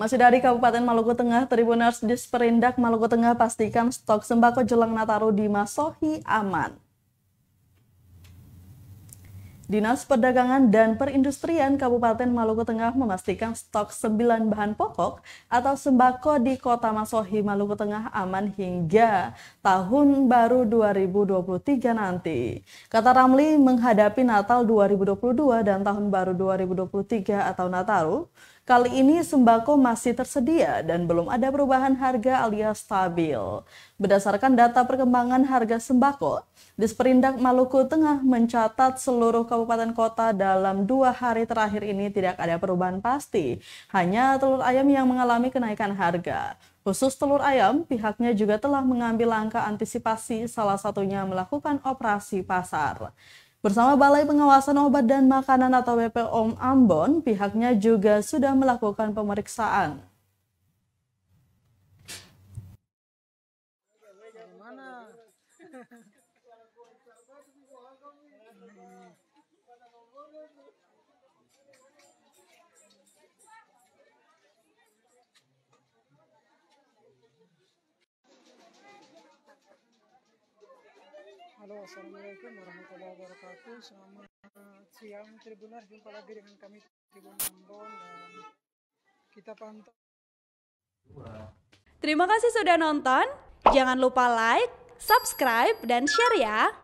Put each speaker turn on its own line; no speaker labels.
Masih dari Kabupaten Maluku Tengah, Tribuners Disperindak Maluku Tengah pastikan stok sembako jelang Nataru di Masohi aman. Dinas Perdagangan dan Perindustrian Kabupaten Maluku Tengah memastikan stok 9 bahan pokok atau sembako di Kota Masohi, Maluku Tengah aman hingga tahun baru 2023 nanti. Kata Ramli, menghadapi Natal 2022 dan tahun baru 2023 atau Nataru, Kali ini sembako masih tersedia dan belum ada perubahan harga alias stabil. Berdasarkan data perkembangan harga sembako, Disperindak Maluku Tengah mencatat seluruh kabupaten kota dalam dua hari terakhir ini tidak ada perubahan pasti. Hanya telur ayam yang mengalami kenaikan harga. Khusus telur ayam, pihaknya juga telah mengambil langkah antisipasi, salah satunya melakukan operasi pasar. Bersama Balai Pengawasan Obat dan Makanan atau BPOM Ambon, pihaknya juga sudah melakukan pemeriksaan. Halo, Assalamualaikum warahmatullahi wabarakatuh. Selamat siang Tribuners, jumpa lagi dengan kami Tribun Ambon dan kita pantau. Terima kasih sudah nonton. Jangan lupa like, subscribe, dan share ya.